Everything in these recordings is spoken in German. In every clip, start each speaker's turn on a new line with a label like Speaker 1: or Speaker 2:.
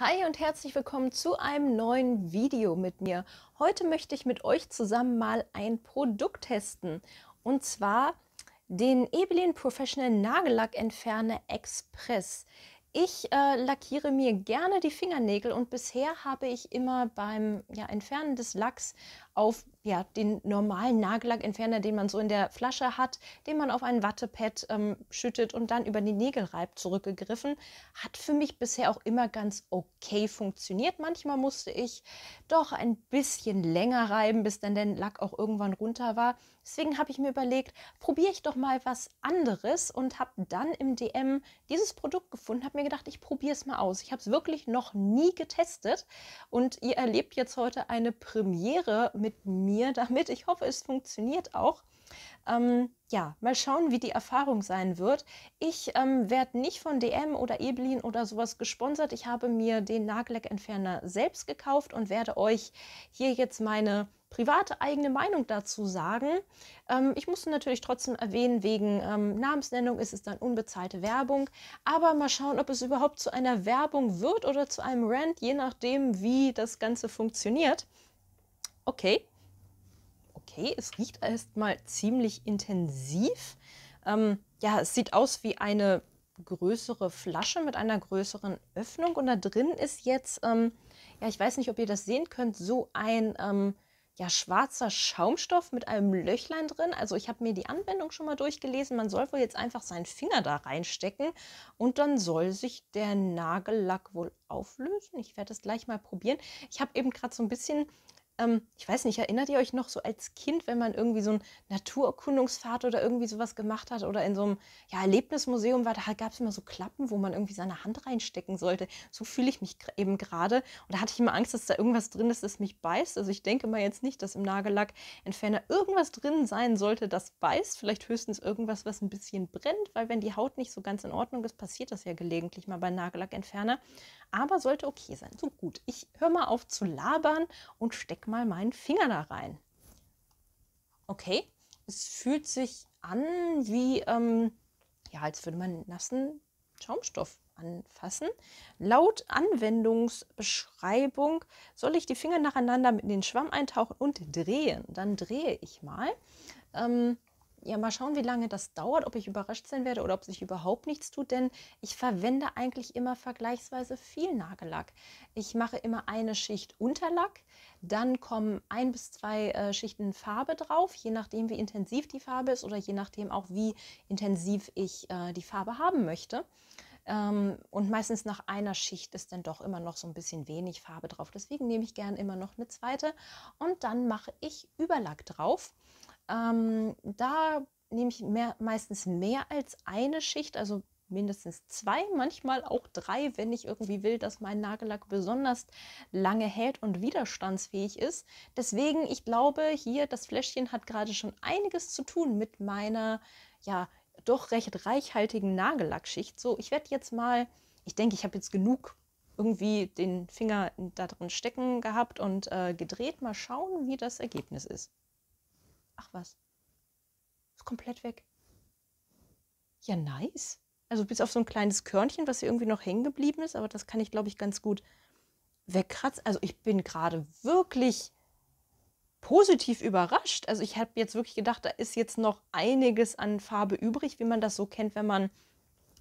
Speaker 1: Hi und herzlich willkommen zu einem neuen Video mit mir. Heute möchte ich mit euch zusammen mal ein Produkt testen und zwar den Ebelin Professional Nagellack Nagellackentferner Express. Ich äh, lackiere mir gerne die Fingernägel und bisher habe ich immer beim ja, Entfernen des Lacks auf ja, den normalen Nagellackentferner, den man so in der Flasche hat, den man auf ein Wattepad ähm, schüttet und dann über die Nägel reibt, zurückgegriffen. Hat für mich bisher auch immer ganz okay funktioniert. Manchmal musste ich doch ein bisschen länger reiben, bis dann der Lack auch irgendwann runter war. Deswegen habe ich mir überlegt, probiere ich doch mal was anderes und habe dann im DM dieses Produkt gefunden, habe mir gedacht, ich probiere es mal aus. Ich habe es wirklich noch nie getestet und ihr erlebt jetzt heute eine Premiere mit mir mir damit. Ich hoffe, es funktioniert auch. Ähm, ja, mal schauen, wie die Erfahrung sein wird. Ich ähm, werde nicht von DM oder Ebelin oder sowas gesponsert. Ich habe mir den Nagellackentferner selbst gekauft und werde euch hier jetzt meine private eigene Meinung dazu sagen. Ähm, ich musste natürlich trotzdem erwähnen, wegen ähm, Namensnennung ist es dann unbezahlte Werbung. Aber mal schauen, ob es überhaupt zu einer Werbung wird oder zu einem Rant, je nachdem, wie das Ganze funktioniert. Okay okay, es riecht erstmal ziemlich intensiv. Ähm, ja, es sieht aus wie eine größere Flasche mit einer größeren Öffnung und da drin ist jetzt, ähm, ja, ich weiß nicht, ob ihr das sehen könnt, so ein ähm, ja, schwarzer Schaumstoff mit einem Löchlein drin. Also ich habe mir die Anwendung schon mal durchgelesen. Man soll wohl jetzt einfach seinen Finger da reinstecken und dann soll sich der Nagellack wohl auflösen. Ich werde es gleich mal probieren. Ich habe eben gerade so ein bisschen ähm, ich weiß nicht, erinnert ihr euch noch so als Kind, wenn man irgendwie so ein Naturerkundungsfahrt oder irgendwie sowas gemacht hat oder in so einem ja, Erlebnismuseum war, da gab es immer so Klappen, wo man irgendwie seine Hand reinstecken sollte. So fühle ich mich eben gerade. Und da hatte ich immer Angst, dass da irgendwas drin ist, das mich beißt. Also ich denke mal jetzt nicht, dass im Nagellackentferner irgendwas drin sein sollte, das beißt. Vielleicht höchstens irgendwas, was ein bisschen brennt, weil wenn die Haut nicht so ganz in Ordnung ist, passiert das ja gelegentlich mal bei Nagellackentferner. Aber sollte okay sein. So gut, ich höre mal auf zu labern und stecke mal meinen Finger da rein. Okay, es fühlt sich an wie, ähm, ja, als würde man nassen Schaumstoff anfassen. Laut Anwendungsbeschreibung soll ich die Finger nacheinander mit den Schwamm eintauchen und drehen. Dann drehe ich mal. Ähm, ja, mal schauen, wie lange das dauert, ob ich überrascht sein werde oder ob sich überhaupt nichts tut, denn ich verwende eigentlich immer vergleichsweise viel Nagellack. Ich mache immer eine Schicht Unterlack, dann kommen ein bis zwei äh, Schichten Farbe drauf, je nachdem, wie intensiv die Farbe ist oder je nachdem auch, wie intensiv ich äh, die Farbe haben möchte ähm, und meistens nach einer Schicht ist dann doch immer noch so ein bisschen wenig Farbe drauf. Deswegen nehme ich gern immer noch eine zweite und dann mache ich Überlack drauf. Ähm, da nehme ich mehr, meistens mehr als eine Schicht, also mindestens zwei, manchmal auch drei, wenn ich irgendwie will, dass mein Nagellack besonders lange hält und widerstandsfähig ist. Deswegen, ich glaube, hier das Fläschchen hat gerade schon einiges zu tun mit meiner ja doch recht reichhaltigen Nagellackschicht. So, ich werde jetzt mal, ich denke, ich habe jetzt genug irgendwie den Finger da drin stecken gehabt und äh, gedreht. Mal schauen, wie das Ergebnis ist. Ach was. Ist komplett weg. Ja, nice. Also bis auf so ein kleines Körnchen, was hier irgendwie noch hängen geblieben ist, aber das kann ich, glaube ich, ganz gut wegkratzen. Also ich bin gerade wirklich positiv überrascht. Also ich habe jetzt wirklich gedacht, da ist jetzt noch einiges an Farbe übrig, wie man das so kennt, wenn man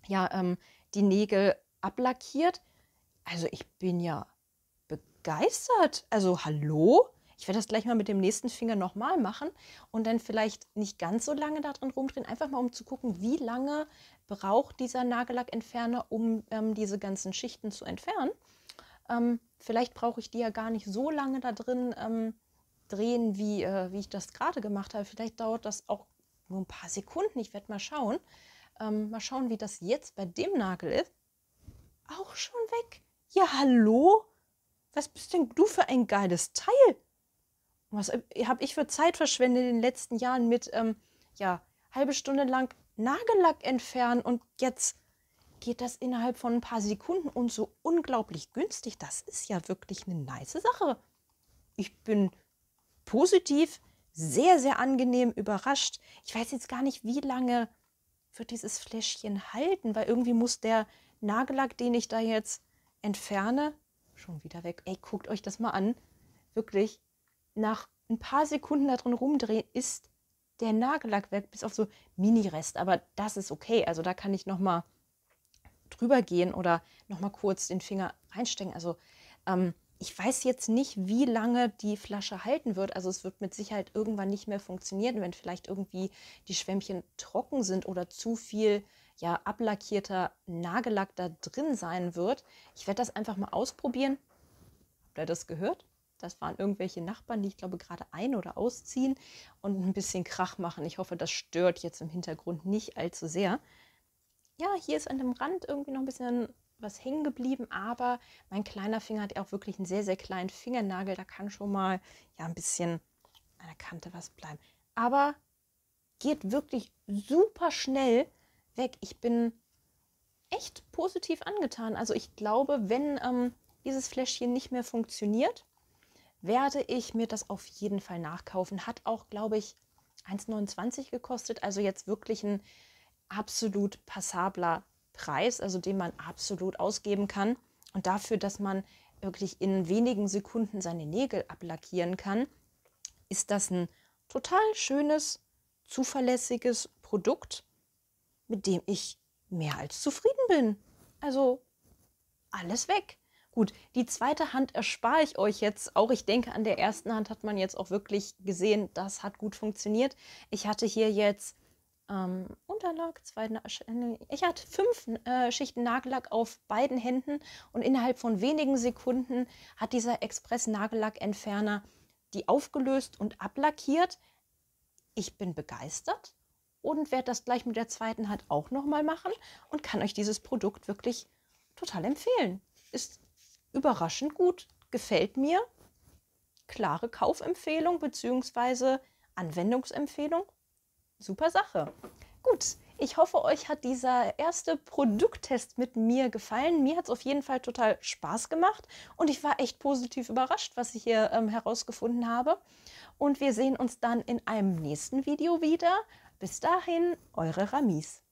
Speaker 1: ja ähm, die Nägel ablackiert. Also ich bin ja begeistert. Also hallo? Ich werde das gleich mal mit dem nächsten Finger nochmal machen und dann vielleicht nicht ganz so lange da drin rumdrehen, einfach mal um zu gucken, wie lange braucht dieser Nagellackentferner, um ähm, diese ganzen Schichten zu entfernen. Ähm, vielleicht brauche ich die ja gar nicht so lange da drin ähm, drehen, wie, äh, wie ich das gerade gemacht habe. Vielleicht dauert das auch nur ein paar Sekunden. Ich werde mal schauen. Ähm, mal schauen, wie das jetzt bei dem Nagel ist. Auch schon weg. Ja, hallo? Was bist denn du für ein geiles Teil? Was äh, habe ich für Zeit verschwendet in den letzten Jahren mit, ähm, ja, halbe Stunde lang Nagellack entfernen und jetzt geht das innerhalb von ein paar Sekunden und so unglaublich günstig. Das ist ja wirklich eine nice Sache. Ich bin positiv, sehr, sehr angenehm überrascht. Ich weiß jetzt gar nicht, wie lange wird dieses Fläschchen halten, weil irgendwie muss der Nagellack, den ich da jetzt entferne, schon wieder weg. Ey, guckt euch das mal an. Wirklich, nach ein paar Sekunden darin rumdrehen, ist der Nagellack weg, bis auf so Mini-Rest. Aber das ist okay. Also da kann ich nochmal drüber gehen oder nochmal kurz den Finger reinstecken. Also ähm, ich weiß jetzt nicht, wie lange die Flasche halten wird. Also es wird mit Sicherheit irgendwann nicht mehr funktionieren, wenn vielleicht irgendwie die Schwämmchen trocken sind oder zu viel ja, ablackierter Nagellack da drin sein wird. Ich werde das einfach mal ausprobieren. Habt ihr das gehört? Das waren irgendwelche Nachbarn, die ich glaube gerade ein- oder ausziehen und ein bisschen Krach machen. Ich hoffe, das stört jetzt im Hintergrund nicht allzu sehr. Ja, hier ist an dem Rand irgendwie noch ein bisschen was hängen geblieben, aber mein kleiner Finger hat ja auch wirklich einen sehr, sehr kleinen Fingernagel. Da kann schon mal ja ein bisschen an der Kante was bleiben. Aber geht wirklich super schnell weg. Ich bin echt positiv angetan. Also ich glaube, wenn ähm, dieses Fläschchen nicht mehr funktioniert, werde ich mir das auf jeden Fall nachkaufen. Hat auch, glaube ich, 1,29 gekostet. Also jetzt wirklich ein absolut passabler Preis, also den man absolut ausgeben kann. Und dafür, dass man wirklich in wenigen Sekunden seine Nägel ablackieren kann, ist das ein total schönes, zuverlässiges Produkt, mit dem ich mehr als zufrieden bin. Also alles weg. Gut, die zweite Hand erspare ich euch jetzt auch. Ich denke, an der ersten Hand hat man jetzt auch wirklich gesehen, das hat gut funktioniert. Ich hatte hier jetzt ähm, Unterlack, zwei, äh, ich hatte fünf äh, Schichten Nagellack auf beiden Händen und innerhalb von wenigen Sekunden hat dieser express nagellack entferner die aufgelöst und ablackiert. Ich bin begeistert und werde das gleich mit der zweiten Hand auch nochmal machen und kann euch dieses Produkt wirklich total empfehlen. Ist überraschend gut. Gefällt mir. Klare Kaufempfehlung bzw. Anwendungsempfehlung. Super Sache. Gut, ich hoffe, euch hat dieser erste Produkttest mit mir gefallen. Mir hat es auf jeden Fall total Spaß gemacht und ich war echt positiv überrascht, was ich hier ähm, herausgefunden habe. Und wir sehen uns dann in einem nächsten Video wieder. Bis dahin, eure Ramis.